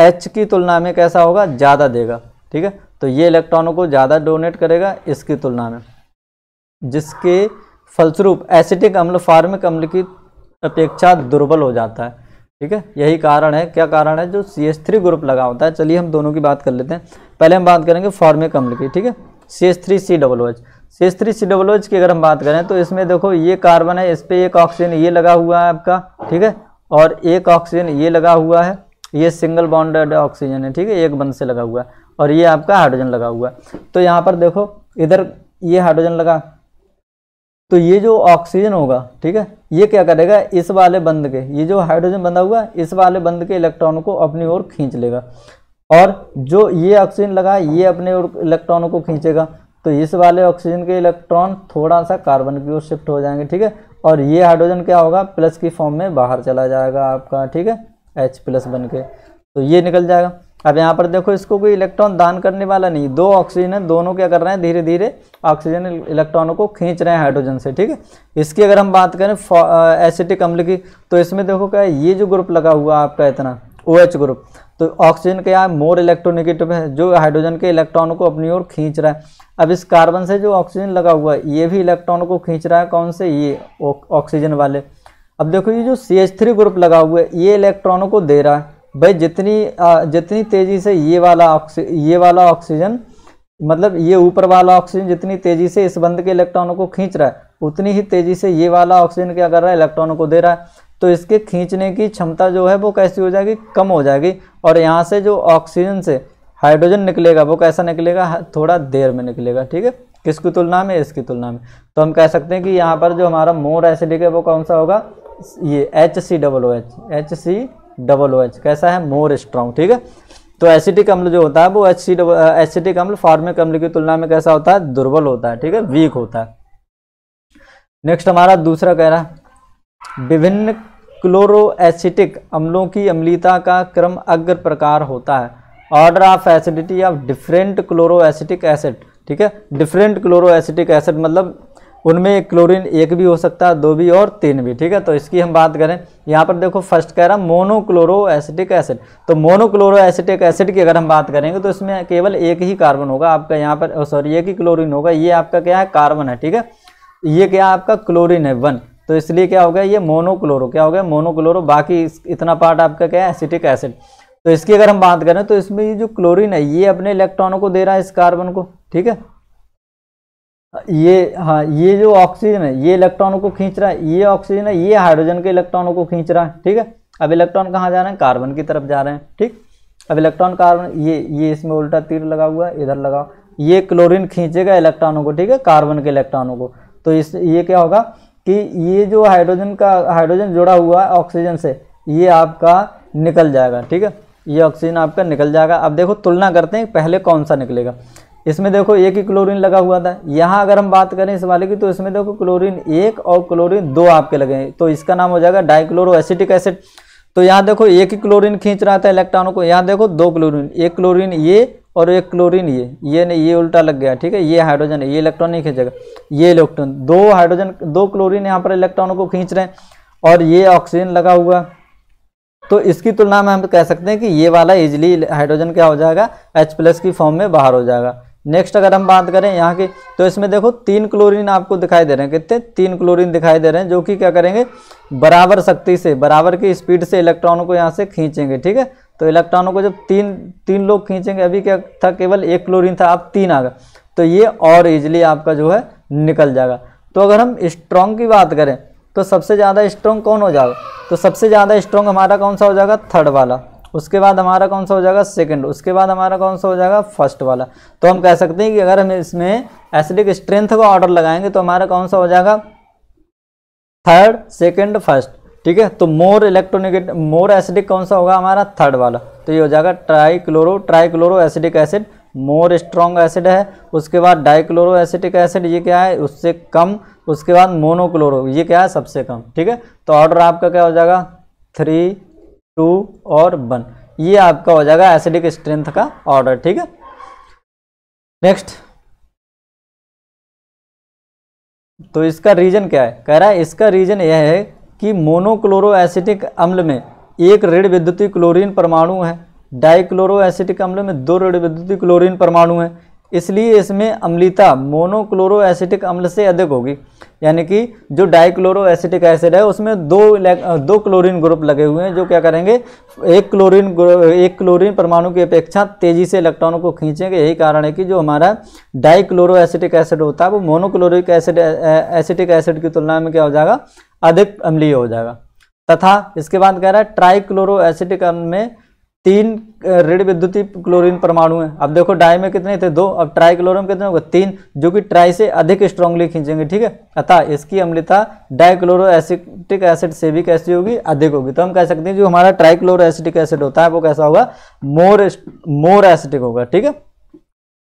एच की तुलना में कैसा होगा ज़्यादा देगा ठीक है तो ये इलेक्ट्रॉनों को ज़्यादा डोनेट करेगा इसकी तुलना में जिसके फलस्वरूप एसिटिक अम्ल फार्मिक अम्ल की अपेक्षा दुर्बल हो जाता है ठीक है यही कारण है क्या कारण है जो सी एस थ्री ग्रुप लगा होता है चलिए हम दोनों की बात कर लेते हैं पहले हम बात करेंगे फॉर्मिक अम्ल की ठीक है C S three C double H C S three C double H की अगर हम बात करें तो इसमें देखो ये कार्बन है इस पर एक ऑक्सीजन ये लगा हुआ है आपका ठीक है और एक ऑक्सीजन ये लगा हुआ है ये सिंगल बॉन्डेड ऑक्सीजन है ठीक है एक बंद से लगा हुआ है और ये आपका हाइड्रोजन लगा हुआ है तो यहाँ पर देखो इधर ये हाइड्रोजन लगा तो ये जो ऑक्सीजन होगा ठीक है ये क्या करेगा इस वाले बंद के ये जो हाइड्रोजन बंधा हुआ इस वाले बंद के इलेक्ट्रॉनों को अपनी ओर खींच लेगा और जो ये ऑक्सीजन लगा ये अपने ओर इलेक्ट्रॉनों को खींचेगा तो इस वाले ऑक्सीजन के इलेक्ट्रॉन थोड़ा सा कार्बन की ओर शिफ्ट हो जाएंगे ठीक है और ये हाइड्रोजन क्या होगा प्लस की फॉर्म में बाहर चला जाएगा आपका ठीक है एच प्लस बन के तो ये निकल जाएगा अब यहाँ पर देखो इसको कोई इलेक्ट्रॉन दान करने वाला नहीं दो ऑक्सीजन है दोनों क्या कर रहे हैं धीरे धीरे ऑक्सीजन इलेक्ट्रॉनों को खींच रहे हैं हाइड्रोजन से ठीक है इसकी अगर हम बात करें एसिटिक अम्ल की तो इसमें देखो क्या ये जो ग्रुप लगा हुआ आपका इतना ओ OH ग्रुप तो ऑक्सीजन के यहाँ मोर इलेक्ट्रोनिगेटिव है जो हाइड्रोजन के इलेक्ट्रॉनों को अपनी ओर खींच रहा है अब इस कार्बन से जो ऑक्सीजन लगा हुआ है ये भी इलेक्ट्रॉनों को खींच रहा है कौन से ये ऑक्सीजन वाले अब देखो ये जो सी एच थ्री ग्रुप लगा हुआ है ये इलेक्ट्रॉनों को दे रहा है भाई जितनी जितनी तेज़ी से ये वाला ऑक्सी ये वाला ऑक्सीजन मतलब ये ऊपर वाला ऑक्सीजन जितनी तेज़ी से इस बंद के इलेक्ट्रॉनों को खींच रहा है उतनी ही तेज़ी से ये वाला ऑक्सीजन क्या कर रहा है इलेक्ट्रॉनों को दे रहा है तो इसके खींचने की क्षमता जो है वो कैसी हो जाएगी कम हो जाएगी और यहाँ से जो ऑक्सीजन से हाइड्रोजन निकलेगा वो कैसा निकलेगा थोड़ा देर में निकलेगा ठीक है किसकी तुलना में इसकी तुलना में तो हम कह सकते हैं कि यहाँ पर जो हमारा मोर एसिडिक है वो कौन सा होगा ये H C double O H H C double O H कैसा है मोर स्ट्रांग ठीक है तो एसिटिक अम्ल जो होता है वो एच सी डबल एसिटिक अम्ल फार्मिक अम्ल की तुलना में कैसा होता है दुर्बल होता है ठीक है वीक होता है नेक्स्ट हमारा दूसरा कह रहा है विभिन्न क्लोरो एसिडिक अम्लों की अम्लीता का क्रम अग्र प्रकार होता है order of acidity of different chloro acetic acid ठीक है डिफरेंट क्लोरो एसिडिक एसिड मतलब उनमें क्लोरीन एक भी हो सकता है दो भी और तीन भी ठीक है तो इसकी हम बात करें यहाँ पर देखो फर्स्ट कह रहा मोनोक्लोरो एसिटिक एसिड तो मोनोक्लोरो एसिटिक एसिड की अगर हम बात करेंगे तो इसमें केवल एक ही कार्बन होगा आपका यहाँ पर सॉरी oh, एक ही क्लोरीन होगा ये आपका क्या है कार्बन है ठीक है ये क्या आपका क्लोरीन है वन तो इसलिए क्या हो गया ये मोनोक्लोरो क्या हो गया मोनोक्लोरो बाकी इतना पार्ट आपका क्या है एसिटिक एसिड तो इसकी अगर हम बात करें तो इसमें ये जो क्लोरीन है ये अपने इलेक्ट्रॉनों को दे रहा है इस कार्बन को ठीक है ये हाँ ये जो ऑक्सीजन है ये इलेक्ट्रॉनों को खींच रहा है ये ऑक्सीजन है ये हाइड्रोजन के इलेक्ट्रॉनों को खींच रहा है ठीक है अब इलेक्ट्रॉन कहाँ जा रहे हैं कार्बन की तरफ जा रहे हैं ठीक अब इलेक्ट्रॉन कार्बन ये ये इसमें उल्टा तीर लगा हुआ है इधर लगाओ ये क्लोरीन खींचेगा इलेक्ट्रॉनों को ठीक है कार्बन के इलेक्ट्रॉनों को तो इस ये क्या होगा कि ये जो हाइड्रोजन का हाइड्रोजन जुड़ा हुआ है ऑक्सीजन से ये आपका निकल जाएगा ठीक है ये ऑक्सीजन आपका निकल जाएगा अब देखो तुलना करते हैं पहले कौन सा निकलेगा इसमें देखो एक ही क्लोरीन लगा हुआ था यहाँ अगर हम बात करें इस वाले की तो इसमें देखो क्लोरीन एक और क्लोरीन दो आपके लगे तो इसका नाम हो जाएगा डाइक्लोरो एसिटिक एसिड तो यहाँ देखो एक ही क्लोरीन खींच रहा था इलेक्ट्रॉनों को यहाँ देखो दो क्लोरीन एक क्लोरीन ये और एक क्लोरीन ये ये नहीं ये उल्टा लग गया ठीक है ये हाइड्रोजन है ये इलेक्ट्रॉन नहीं खींचेगा ये इलेक्ट्रॉन दो हाइड्रोजन दो क्लोरीन यहाँ पर इलेक्ट्रॉनों को खींच रहे हैं और ये ऑक्सीजन लगा हुआ तो इसकी तुलना में हम कह सकते हैं कि ये वाला इजिली हाइड्रोजन क्या हो जाएगा एच प्लस की फॉर्म में बाहर हो जाएगा नेक्स्ट अगर हम बात करें यहाँ की तो इसमें देखो तीन क्लोरीन आपको दिखाई दे रहे हैं कितने तीन क्लोरीन दिखाई दे रहे हैं जो कि क्या करेंगे बराबर शक्ति से बराबर की स्पीड से इलेक्ट्रॉनों को यहाँ से खींचेंगे ठीक है तो इलेक्ट्रॉनों को जब तीन तीन लोग खींचेंगे अभी क्या था केवल एक क्लोरीन था अब तीन आ गए तो ये और इजिली आपका जो है निकल जाएगा तो अगर हम स्ट्रॉन्ग की बात करें तो सबसे ज़्यादा स्ट्रॉन्ग कौन हो जाएगा तो सबसे ज़्यादा स्ट्रॉन्ग हमारा कौन सा हो जाएगा थर्ड वाला उसके बाद हमारा कौन सा हो जाएगा सेकंड उसके बाद हमारा कौन सा हो जाएगा फर्स्ट वाला तो हम कह सकते हैं कि अगर हम इसमें एसिडिक स्ट्रेंथ का ऑर्डर लगाएंगे तो हमारा कौन सा हो जाएगा थर्ड सेकेंड फर्स्ट ठीक है तो मोर इलेक्ट्रोनेगेटिव मोर एसिडिक कौन सा होगा हमारा थर्ड वाला तो ये हो जाएगा trichloro trichloro acidic acid more strong acid है उसके बाद डाइक्लोरो एसिडिक एसिड ये क्या है उससे कम उसके बाद मोनोक्लोरो ये क्या है सबसे कम ठीक है तो ऑर्डर आपका क्या हो जाएगा थ्री टू और वन ये आपका हो जाएगा एसिडिक स्ट्रेंथ का ऑर्डर ठीक है नेक्स्ट तो इसका रीजन क्या है कह रहा है इसका रीजन यह है कि मोनोक्लोरो एसिडिक अम्ल में एक ऋण विद्युतीय क्लोरीन परमाणु है डाइक्लोरो एसिडिक अम्ल में दो ऋण विद्युतीय क्लोरीन परमाणु है इसलिए इसमें अम्लिता मोनोक्लोरो एसिडिक अम्ल से अधिक होगी यानी कि जो डाइक्लोरो एसिटिक एसिड है उसमें दो दो क्लोरीन ग्रुप लगे हुए हैं जो क्या करेंगे एक क्लोरीन एक क्लोरीन परमाणु की अपेक्षा तेजी से इलेक्ट्रॉनों को खींचेंगे यही कारण है कि जो हमारा डाइक्लोरो एसिटिक एसिड होता है वो मोनोक्लोरिक एसिड एसिटिक एसिड की तुलना में क्या हो जाएगा अधिक अम्लीय हो जाएगा तथा इसके बाद कह रहा है ट्राइक्लोरो एसिटिक में तीन ऋण विद्युतीय क्लोरीन परमाणु हैं अब देखो डाई में कितने थे दो अब ट्राई क्लोरो में कितने होगा तीन जो कि ट्राई से अधिक स्ट्रांगली खींचेंगे ठीक है अतः इसकी अम्लता डाइक्लोरो एसिटिक एसिड से भी कैसी होगी अधिक होगी तो हम कह सकते हैं जो हमारा ट्राइक्लोरो एसिटिक एसिड होता है वो कैसा होगा मोर मोर एसिटिक होगा ठीक है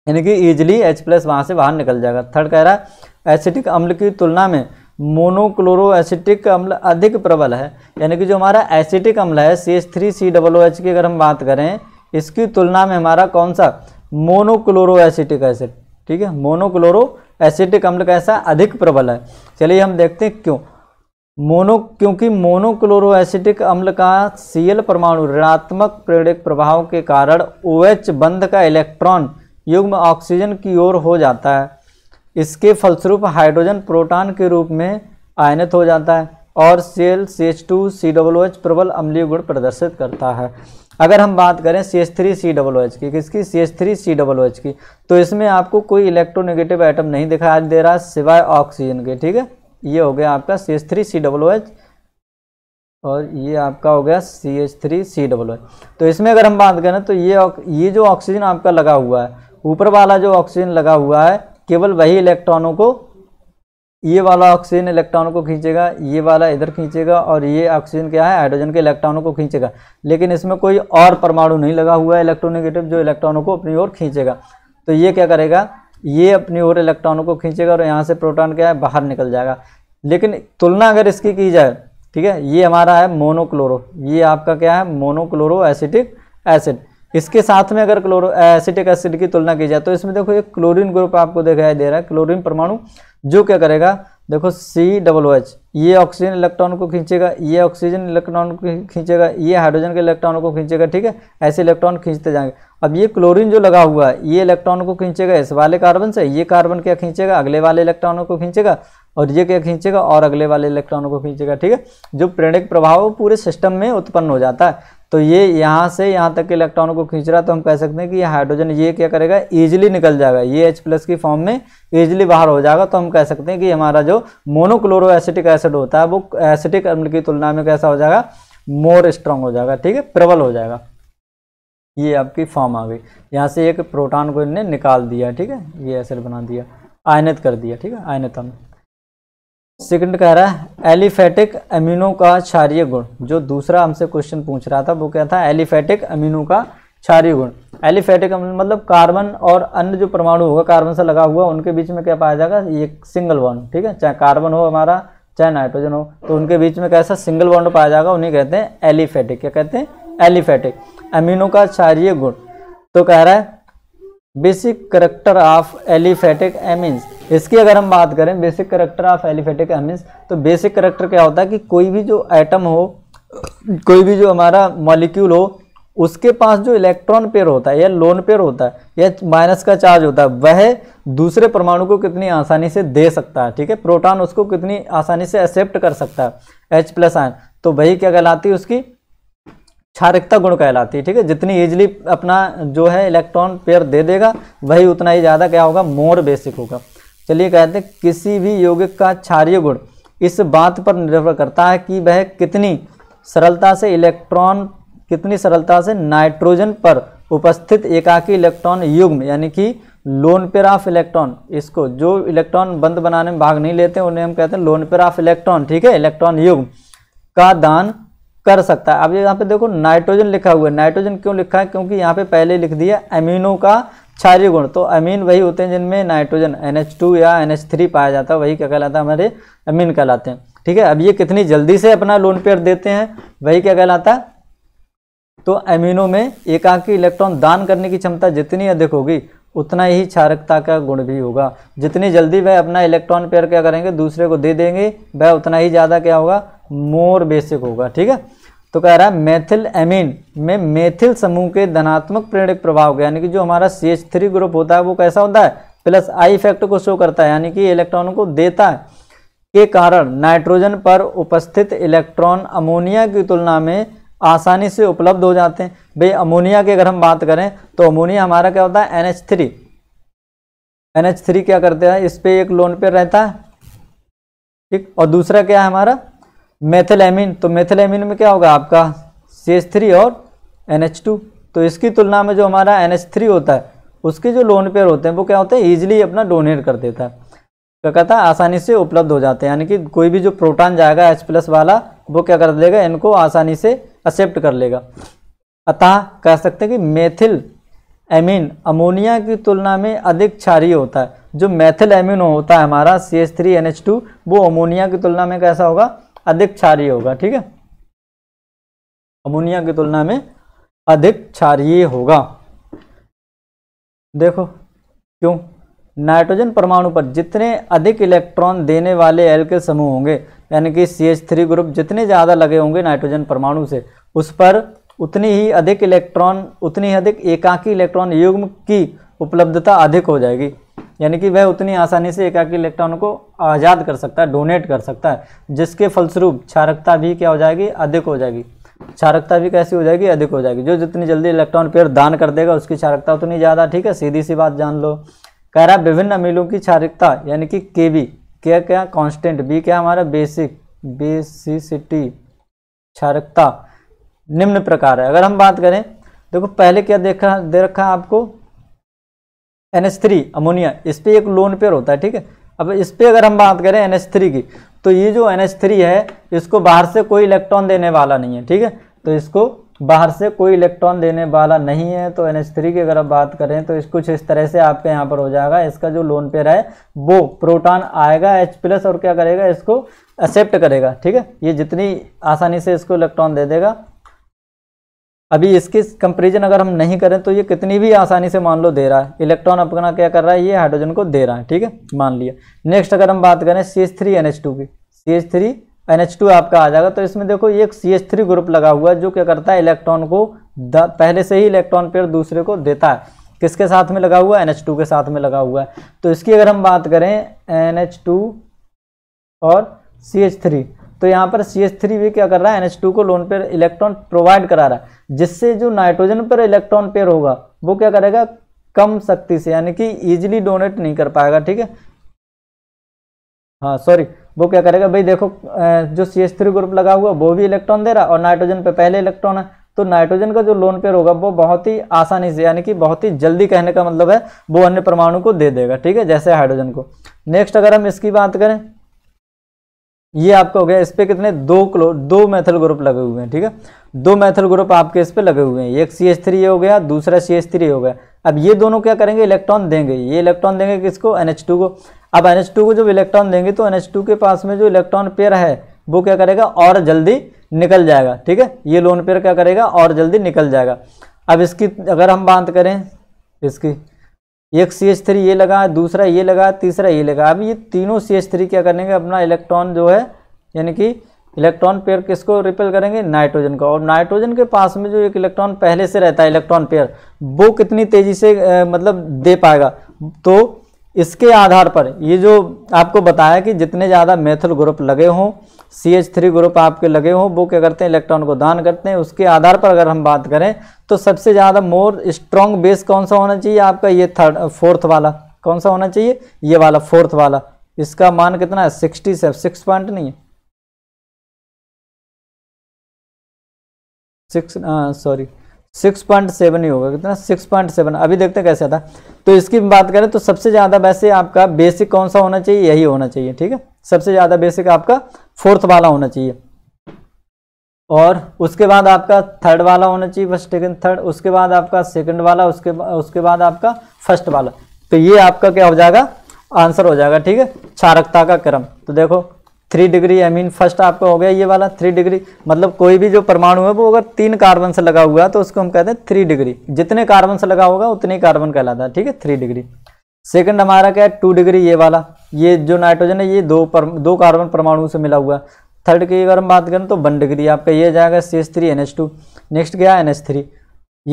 यानी कि ईजिली एच प्लस वहाँ से बाहर निकल जाएगा थर्ड कह रहा है एसिटिक अम्ल की तुलना में मोनोक्लोरोसिटिक अम्ल अधिक प्रबल है यानी कि जो हमारा एसिटिक अम्ल है C H three C W H की अगर हम बात करें इसकी तुलना में हमारा कौन सा मोनोक्लोरो एसिड ठीक है मोनोक्लोरो एसिटिक अम्ल कैसा अधिक प्रबल है चलिए हम देखते हैं क्यों मोनो क्योंकि मोनोक्लोरोसिटिक अम्ल का सीएल परमाणु ऋणात्मक प्रेरक प्रभाव के कारण ओ OH बंध का इलेक्ट्रॉन युग्म ऑक्सीजन की ओर हो जाता है इसके फलस्वरूप हाइड्रोजन प्रोटॉन के रूप में आयनित हो जाता है और cell C H two C W H प्रबल अम्लीय गुण प्रदर्शित करता है अगर हम बात करें C H three C W H की किसकी C H three C W H की तो इसमें आपको कोई इलेक्ट्रोनेगेटिव आइटम नहीं दिखाई दे रहा सिवाय ऑक्सीजन के ठीक है ये हो गया आपका C H three C W H और ये आपका हो गया C H three C W H तो इसमें अगर हम बात करें तो ये ये जो ऑक्सीजन आपका लगा हुआ है ऊपर वाला जो ऑक्सीजन लगा हुआ है केवल वही इलेक्ट्रॉनों को ये वाला ऑक्सीजन इलेक्ट्रॉनों को खींचेगा ये वाला इधर खींचेगा और ये ऑक्सीजन क्या है हाइड्रोजन के इलेक्ट्रॉनों को खींचेगा लेकिन इसमें कोई और परमाणु नहीं लगा हुआ है इलेक्ट्रोनिगेटिव जो इलेक्ट्रॉनों को अपनी ओर खींचेगा तो ये क्या करेगा ये अपनी ओर इलेक्ट्रॉनों को खींचेगा और यहाँ से प्रोटॉन क्या है बाहर निकल जाएगा लेकिन तुलना अगर इसकी की जाए ठीक है ये हमारा है मोनोक्लोरो ये आपका क्या है मोनोक्लोरो एसिटिक एसिड इसके साथ में अगर क्लोरो एसिटिक एसिड की तुलना की जाए तो इसमें देखो एक क्लोरीन ग्रुप आपको दिखाई दे रहा है क्लोरीन परमाणु जो क्या करेगा देखो सी डबल एच ये ऑक्सीजन इलेक्ट्रॉन को खींचेगा ये ऑक्सीजन इलेक्ट्रॉन को खींचेगा ये हाइड्रोजन के इलेक्ट्रॉन को खींचेगा ठीक है ऐसे इलेक्ट्रॉन खींचते जाएंगे अब ये क्लोरीन जो लगा हुआ है ये इलेक्ट्रॉन को खींचेगा इस वाले कार्बन से ये कार्बन क्या खींचेगा अगले वाले इलेक्ट्रॉनों को खींचेगा और ये क्या खींचेगा और अगले वाले इलेक्ट्रॉनों को खींचेगा ठीक है जो प्रेरणिक प्रभाव पूरे सिस्टम में उत्पन्न हो जाता है तो ये यहाँ से यहाँ तक के इलेक्ट्रॉनों को खींच रहा तो हम कह सकते हैं कि ये हाइड्रोजन ये क्या करेगा ईजिली निकल जाएगा ये एच प्लस की फॉर्म में ईजिली बाहर हो जाएगा तो हम कह सकते हैं कि हमारा जो मोनोक्लोरो एसिटिक एसिड होता है वो एसिटिक अम्ल की तुलना में कैसा हो जाएगा मोर स्ट्रांग हो जाएगा ठीक है प्रबल हो जाएगा ये आपकी फॉर्म आ गई यहाँ से एक प्रोटॉन को इनने निकाल दिया ठीक है ये एसिड बना दिया आयनित कर दिया ठीक है आयनित अम्ल सेकंड कह रहा है एलिफेटिक अमीनो का क्षारिय गुण जो दूसरा हमसे क्वेश्चन पूछ रहा था वो क्या था एलिफेटिक अमीनो का क्षारिय गुण एलिफेटिक मतलब कार्बन और अन्य जो परमाणु होगा कार्बन से लगा हुआ उनके बीच में क्या पाया जाएगा ये सिंगल बॉन्ड ठीक है चाहे कार्बन हो हमारा चाहे नाइट्रोजन हो तो उनके बीच में कैसा सिंगल बॉन्ड पाया जाएगा उन्हें कहते हैं एलिफेटिक क्या कहते हैं एलिफेटिक अमीनो का क्षारिय गुण तो कह रहा है basic character of aliphatic amines इसकी अगर हम बात करें basic character of aliphatic amines तो बेसिक करेक्टर क्या होता है कि कोई भी जो एटम हो कोई भी जो हमारा मॉलिक्यूल हो उसके पास जो इलेक्ट्रॉन पेयर होता है या लोन पेयर होता है या माइनस का चार्ज होता है वह दूसरे परमाणु को कितनी आसानी से दे सकता है ठीक है प्रोटॉन उसको कितनी आसानी से एक्सेप्ट कर सकता है एच प्लस आयन तो वही क्या कहलाती है उसकी क्षारिकता गुण कहलाती है ठीक है जितनी ईजिली अपना जो है इलेक्ट्रॉन पेयर दे देगा वही उतना ही ज़्यादा क्या होगा मोर बेसिक होगा चलिए कहते हैं किसी भी यौगिक का क्षार्य गुण इस बात पर निर्भर करता है कि वह कितनी सरलता से इलेक्ट्रॉन कितनी सरलता से नाइट्रोजन पर उपस्थित एकाकी इलेक्ट्रॉन युग्म यानी कि लोन पेयर ऑफ इलेक्ट्रॉन इसको जो इलेक्ट्रॉन बंद बनाने में भाग नहीं लेते उन्हें हम कहते हैं लोन पेयर ऑफ इलेक्ट्रॉन ठीक है इलेक्ट्रॉन युग्म का दान कर सकता है अब यहाँ पे देखो नाइट्रोजन लिखा हुआ है नाइट्रोजन क्यों लिखा है क्योंकि यहाँ पे पहले लिख दिया एमिनो का क्षारीय गुण तो अमीन वही होते हैं जिनमें नाइट्रोजन टू या थ्री पाया जाता है वही क्या कहलाता है हमारे अमीन कहलाते हैं ठीक है अब ये कितनी जल्दी से अपना लोन पेयर देते हैं वही क्या कहलाता है तो अमीनों में एकाकी इलेक्ट्रॉन दान करने की क्षमता जितनी अधिक होगी उतना ही क्षारकता का गुण भी होगा जितनी जल्दी वह अपना इलेक्ट्रॉन पेयर क्या करेंगे दूसरे को दे देंगे वह उतना ही ज़्यादा क्या होगा मोर बेसिक होगा ठीक है तो कह रहा है मेथिल एमीन में मेथिल समूह के धनात्मक प्रेरक प्रभाव यानी कि जो हमारा सी एच थ्री ग्रुप होता है वो कैसा होता है प्लस आई इफेक्ट को शो करता है यानी कि इलेक्ट्रॉन को देता है के कारण नाइट्रोजन पर उपस्थित इलेक्ट्रॉन अमोनिया की तुलना में आसानी से उपलब्ध हो जाते हैं भाई अमोनिया की अगर हम बात करें तो अमोनिया हमारा क्या होता है N H three N H three क्या करते हैं इस पर एक लोन पे रहता है ठीक और दूसरा क्या है हमारा एमिन तो एमिन में क्या होगा आपका सी एस थ्री और एन एच टू तो इसकी तुलना में जो हमारा एन एच थ्री होता है उसके जो लोन पेयर होते हैं वो क्या होते हैं ईजिली अपना डोनेट कर देता है क्या कहता है आसानी से उपलब्ध हो जाते हैं यानी कि कोई भी जो प्रोटॉन जाएगा एच प्लस वाला वो क्या कर देगा इनको आसानी से एक्सेप्ट कर लेगा अतः कह सकते हैं कि मेथिल एमिन अमोनिया की तुलना में अधिक क्षारीय होता है जो मेथिल एमिन होता है हमारा C H three N H two वो अमोनिया की तुलना में कैसा होगा अधिक क्षारीय होगा ठीक है अमोनिया की तुलना में अधिक क्षारीय होगा देखो क्यों नाइट्रोजन परमाणु पर जितने अधिक इलेक्ट्रॉन देने वाले एल के समूह होंगे यानी कि सी एच थ्री ग्रुप जितने ज़्यादा लगे होंगे नाइट्रोजन परमाणु से उस पर उतनी ही अधिक इलेक्ट्रॉन उतनी ही अधिक एकाकी इलेक्ट्रॉन युग्म की उपलब्धता अधिक हो जाएगी यानी कि वह उतनी आसानी से एकाकी इलेक्ट्रॉन को आज़ाद कर सकता है डोनेट कर सकता है जिसके फलस्वरूप क्षारकता भी क्या हो जाएगी अधिक हो जाएगी क्षारकता भी कैसी हो जाएगी अधिक हो जाएगी जो जितनी जल्दी इलेक्ट्रॉन पेयर दान कर देगा उसकी क्षारकता उतनी ज़्यादा ठीक है सीधी सी बात जान लो कह रहा विभिन्न अमीलों की क्षारकता यानी कि के बी क्या क्या कॉन्स्टेंट बी क्या हमारा बेसिक बेसिसिटी क्षारकता निम्न प्रकार है अगर हम बात करें देखो पहले क्या देखा दे रखा है आपको एन एच थ्री अमोनिया इस पर एक लोन पेयर होता है ठीक है अब इस पर अगर हम बात करें एन एच थ्री की तो ये जो एन एच थ्री है इसको बाहर से कोई इलेक्ट्रॉन देने वाला नहीं है ठीक है तो इसको बाहर से कोई इलेक्ट्रॉन देने वाला नहीं है तो एन एच थ्री की अगर आप बात करें तो इस कुछ इस तरह से आपके यहाँ पर हो जाएगा इसका जो लोन पेयर है वो प्रोटॉन आएगा एच प्लस और क्या करेगा इसको एक्सेप्ट करेगा ठीक है ये जितनी आसानी से इसको इलेक्ट्रॉन दे देगा अभी इसके कंपेरिजन अगर हम नहीं करें तो ये कितनी भी आसानी से मान लो दे रहा है इलेक्ट्रॉन अपना क्या कर रहा है ये हाइड्रोजन को दे रहा है ठीक है मान लिया नेक्स्ट अगर हम बात करें C H three N H two की C H three N H two आपका आ जाएगा तो इसमें देखो एक सी एच थ्री ग्रुप लगा हुआ है जो क्या करता है इलेक्ट्रॉन को पहले से ही इलेक्ट्रॉन पेयर दूसरे को देता है किसके साथ में लगा हुआ है एन एच टू के साथ में लगा हुआ है तो इसकी अगर हम बात करें एन एच टू और सी एच थ्री तो यहाँ पर सी एस थ्री भी क्या कर रहा है एन को लोन पेयर इलेक्ट्रॉन प्रोवाइड करा रहा है जिससे जो नाइट्रोजन पर इलेक्ट्रॉन पेयर होगा वो क्या करेगा कम शक्ति से यानी कि ईजिली डोनेट नहीं कर पाएगा ठीक है हाँ सॉरी वो क्या करेगा भाई देखो जो सी एस थ्री ग्रुप लगा हुआ वो भी इलेक्ट्रॉन दे रहा और नाइट्रोजन पे पहले इलेक्ट्रॉन है तो नाइट्रोजन का जो लोन पेयर होगा वो बहुत ही आसानी से यानी कि बहुत ही जल्दी कहने का मतलब है वो अन्य परमाणु को दे देगा ठीक है जैसे हाइड्रोजन को नेक्स्ट अगर हम इसकी बात करें ये आपका हो गया इस पर कितने दो क्लो दो मेथल ग्रुप लगे हुए हैं ठीक है दो मेथल ग्रुप आपके इस पर लगे हुए हैं एक सी एच थ्री हो गया दूसरा सी एच थ्री हो गया अब ये दोनों क्या करेंगे इलेक्ट्रॉन देंगे ये इलेक्ट्रॉन देंगे किसको एन एच टू को अब एन एच टू को जब इलेक्ट्रॉन देंगे तो एन एच टू के पास में जो इलेक्ट्रॉन पेयर है वो क्या करेगा और जल्दी निकल जाएगा ठीक है ये लोन पेयर क्या करेगा और जल्दी निकल जाएगा अब इसकी अगर हम बात करें इसकी एक सी एच थ्री ये लगा दूसरा ये लगा तीसरा ये लगा अब ये तीनों सी एच थ्री क्या करेंगे अपना इलेक्ट्रॉन जो है यानी कि इलेक्ट्रॉन पेयर किसको रिपेल करेंगे नाइट्रोजन का और नाइट्रोजन के पास में जो एक इलेक्ट्रॉन पहले से रहता है इलेक्ट्रॉन पेयर वो कितनी तेज़ी से आ, मतलब दे पाएगा तो इसके आधार पर ये जो आपको बताया कि जितने ज़्यादा मेथल ग्रुप लगे हों सी एच थ्री ग्रुप आपके लगे हों वो क्या करते हैं इलेक्ट्रॉन को दान करते हैं उसके आधार पर अगर हम बात करें तो सबसे ज़्यादा मोर स्ट्रॉन्ग बेस कौन सा होना चाहिए आपका ये थर्ड फोर्थ वाला कौन सा होना चाहिए ये वाला फोर्थ वाला इसका मान कितना है सिक्सटी से सिक्स पॉइंट नहीं है सिक्स सॉरी हाँ, सिक्स पॉइंट सेवन ही होगा कितना सिक्स पॉइंट सेवन अभी देखते हैं कैसे आता तो इसकी बात करें तो सबसे ज़्यादा वैसे आपका बेसिक कौन सा होना चाहिए यही होना चाहिए ठीक है सबसे ज़्यादा बेसिक आपका फोर्थ वाला होना चाहिए और उसके बाद आपका थर्ड वाला होना चाहिए फर्स्ट सेकेंड थर्ड उसके बाद आपका सेकेंड वाला उसके उसके बाद आपका फर्स्ट वाला तो ये आपका क्या हो जाएगा आंसर हो जाएगा ठीक है क्षारकता का क्रम तो देखो three degree I mean first आपका हो गया ये वाला थ्री डिग्री मतलब कोई भी जो परमाणु है वो अगर तीन कार्बन से लगा हुआ है तो उसको हम कहते हैं थ्री डिग्री जितने कार्बन से लगा होगा उतने कार्बन कहलाता है ठीक है थ्री डिग्री सेकंड हमारा क्या है टू डिग्री ये वाला ये जो नाइट्रोजन है ये दो पर, दो कार्बन परमाणु से मिला हुआ है थर्ड की अगर हम बात करें तो वन डिग्री आपका ये जाएगा C S three N H two next गया एन एच थ्री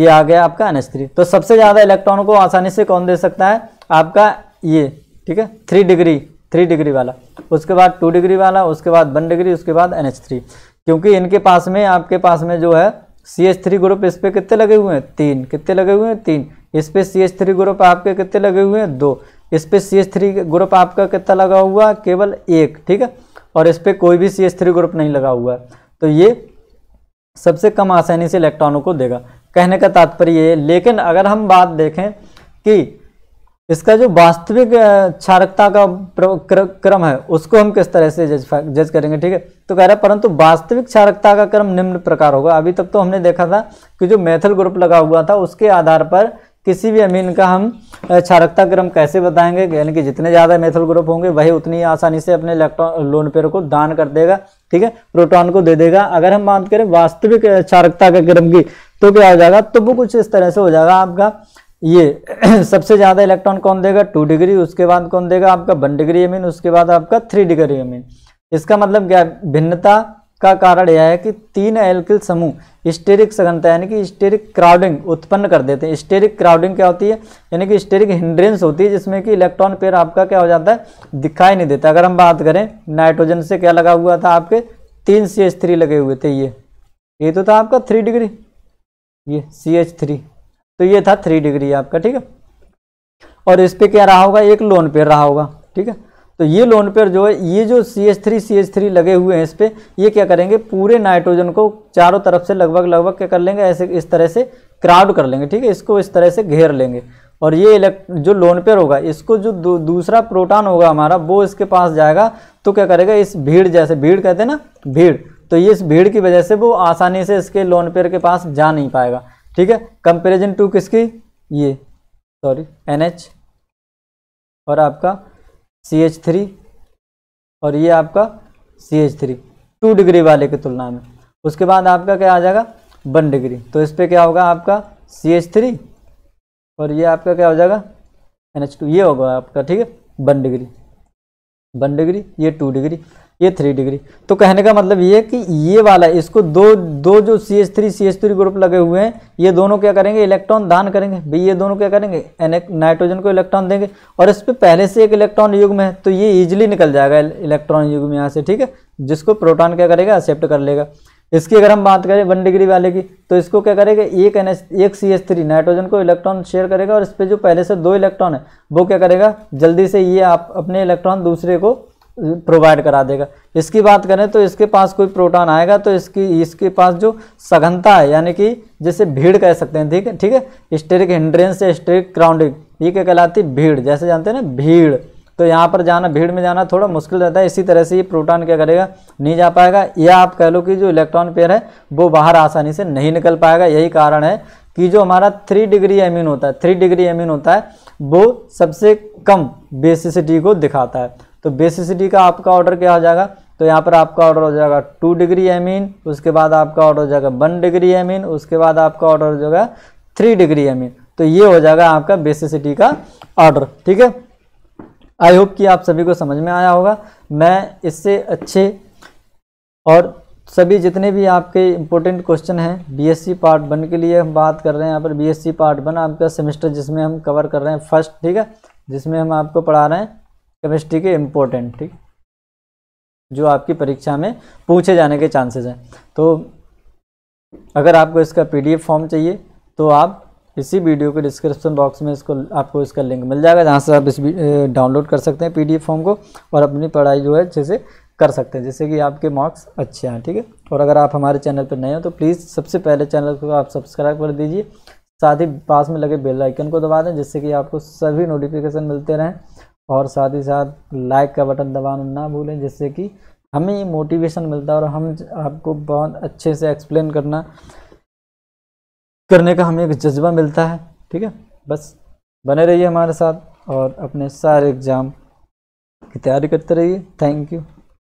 ये आ गया आपका एन एच थ्री तो सबसे ज़्यादा इलेक्ट्रॉन को आसानी से कौन दे सकता है आपका ये ठीक है थ्री डिग्री थ्री डिग्री वाला उसके बाद टू डिग्री वाला उसके बाद वन डिग्री उसके बाद एन थ्री क्योंकि इनके पास में आपके पास में जो है सी एच थ्री ग्रुप इस पर कितने लगे हुए हैं तीन कितने लगे हुए हैं तीन इस पर सी एच थ्री ग्रुप आपके कितने लगे हुए हैं दो इस पर सी एच थ्री ग्रुप आपका कितना लगा हुआ केवल एक ठीक है और इस पर कोई भी सी एच थ्री ग्रुप नहीं लगा हुआ है तो ये सबसे कम आसानी से इलेक्ट्रॉनों को देगा कहने का तात्पर्य ये लेकिन अगर हम बात देखें कि इसका जो वास्तविक क्षारकता का क्रम है उसको हम किस तरह से जज जज करेंगे ठीक है तो कह रहा है परंतु वास्तविक क्षारकता का क्रम निम्न प्रकार होगा अभी तक तो हमने देखा था कि जो मेथल ग्रुप लगा हुआ था उसके आधार पर किसी भी अमीन का हम क्षारकता क्रम कैसे बताएंगे यानी कि जितने ज़्यादा मेथल ग्रुप होंगे वही उतनी आसानी से अपने इलेक्ट्रॉन लोन पेयर को दान कर देगा ठीक है प्रोटॉन को दे देगा अगर हम बात करें वास्तविक क्षारकता के क्रम की तो क्या हो जाएगा तो वो कुछ इस तरह से हो जाएगा आपका ये सबसे ज़्यादा इलेक्ट्रॉन कौन देगा टू डिग्री उसके बाद कौन देगा आपका वन डिग्री अमीन उसके बाद आपका थ्री डिग्री अमीन इसका मतलब क्या भिन्नता का कारण यह है कि तीन एल्किल समूह स्टेरिक सघनता यानी कि स्टेरिक क्राउडिंग उत्पन्न कर देते हैं स्टेरिक क्राउडिंग क्या होती है यानी कि स्टेरिक हिंड्रेंस होती है जिसमें कि इलेक्ट्रॉन पेयर आपका क्या हो जाता है दिखाई नहीं देता अगर हम बात करें नाइट्रोजन से क्या लगा हुआ था आपके तीन सी एच थ्री लगे हुए थे ये ये तो था आपका थ्री डिग्री ये सी एच थ्री तो ये था थ्री डिग्री आपका ठीक है और इस पर क्या रहा होगा एक लोन पेयर रहा होगा ठीक है तो ये लोन पेयर जो है ये जो C H three C H three लगे हुए हैं इस पर ये क्या करेंगे पूरे नाइट्रोजन को चारों तरफ से लगभग लगभग क्या कर लेंगे ऐसे इस तरह से क्राउड कर लेंगे ठीक है इसको इस तरह से घेर लेंगे और ये इलेक्ट जो लोन पेयर होगा इसको जो दूसरा प्रोटॉन होगा हमारा वो इसके पास जाएगा तो क्या करेगा इस भीड़ जैसे भीड़ कहते हैं ना भीड़ तो ये इस भीड़ की वजह से वो आसानी से इसके लोन पेयर के पास जा नहीं पाएगा ठीक है कंपेरिजन टू किसकी ये सॉरी एन और आपका सी एच थ्री और ये आपका C H three two degree वाले की तुलना में उसके बाद आपका क्या आ जाएगा वन डिग्री तो इस पर क्या होगा आपका सी एच थ्री और ये आपका क्या हो जाएगा एन एच टू ये होगा आपका ठीक है वन डिग्री वन डिग्री ये टू डिग्री ये थ्री डिग्री तो कहने का मतलब ये कि ये वाला इसको दो दो जो C H three C H three group लगे हुए हैं ये दोनों क्या करेंगे इलेक्ट्रॉन दान करेंगे भाई ये दोनों क्या करेंगे नाइट्रोजन को इलेक्ट्रॉन देंगे और इस पर पहले से एक इलेक्ट्रॉन युग में है तो ये ईजिली निकल जाएगा इलेक्ट्रॉन युग में यहाँ से ठीक है जिसको प्रोटॉन क्या करेगा एक्सेप्ट कर लेगा इसकी अगर हम बात करें वन डिग्री वाले की तो इसको क्या करेगा एक एन एक सी एस थ्री नाइट्रोजन को इलेक्ट्रॉन शेयर करेगा और इस पर जो पहले से दो इलेक्ट्रॉन है वो क्या करेगा जल्दी से ये आप अपने इलेक्ट्रॉन दूसरे को प्रोवाइड करा देगा इसकी बात करें तो इसके पास कोई प्रोटॉन आएगा तो इसकी इसके पास जो सघनता है यानी कि जैसे भीड़ कह सकते हैं ठीक है ठीक है स्टेरिक हिंड्रेंस या स्टेरिक क्राउंडिंग ये क्या कहलाती है भीड़ जैसे जानते हैं ना भीड़ तो यहाँ पर जाना भीड़ में जाना थोड़ा मुश्किल रहता है इसी तरह से ये प्रोटॉन क्या करेगा नहीं जा पाएगा या आप कह लो कि जो इलेक्ट्रॉन पेयर है वो बाहर आसानी से नहीं निकल पाएगा यही कारण है कि जो हमारा थ्री डिग्री एमिन होता है थ्री डिग्री एमिन होता है वो सबसे कम बेसिसिटी को दिखाता है तो बेसिसिटी का आपका ऑर्डर क्या हो जाएगा तो यहाँ पर आपका ऑर्डर हो जाएगा टू डिग्री एमीन उसके बाद आपका ऑर्डर हो जाएगा वन डिग्री एमीन उसके बाद आपका ऑर्डर हो जाएगा थ्री डिग्री एमीन तो ये हो जाएगा आपका बेसिसिटी का ऑर्डर ठीक है आई होप कि आप सभी को समझ में आया होगा मैं इससे अच्छे और सभी जितने भी आपके इम्पोर्टेंट क्वेश्चन हैं बीएससी पार्ट वन के लिए हम बात कर रहे हैं यहाँ पर बीएससी पार्ट वन आपका सेमेस्टर जिसमें हम कवर कर रहे हैं फर्स्ट ठीक है जिसमें हम आपको पढ़ा रहे हैं केमिस्ट्री के इम्पोर्टेंट ठीक जो आपकी परीक्षा में पूछे जाने के चांसेस हैं तो अगर आपको इसका पीडीएफ फॉर्म चाहिए तो आप इसी वीडियो के डिस्क्रिप्शन बॉक्स में इसको आपको इसका लिंक मिल जाएगा जहाँ से आप इस डाउनलोड कर सकते हैं पीडीएफ फॉर्म को और अपनी पढ़ाई जो है अच्छे से कर सकते हैं जैसे कि आपके मार्क्स अच्छे हैं ठीक है और अगर आप हमारे चैनल पर नए हो तो प्लीज़ सबसे पहले चैनल को आप सब्सक्राइब कर दीजिए साथ ही पास में लगे बेल आइकन को दबा दें जिससे कि आपको सभी नोटिफिकेशन मिलते रहें और साथ ही साथ लाइक का बटन दबाना ना भूलें जिससे कि हमें मोटिवेशन मिलता है और हम आपको बहुत अच्छे से एक्सप्लेन करना करने का हमें एक जज्बा मिलता है ठीक है बस बने रहिए हमारे साथ और अपने सारे एग्ज़ाम की तैयारी करते रहिए थैंक यू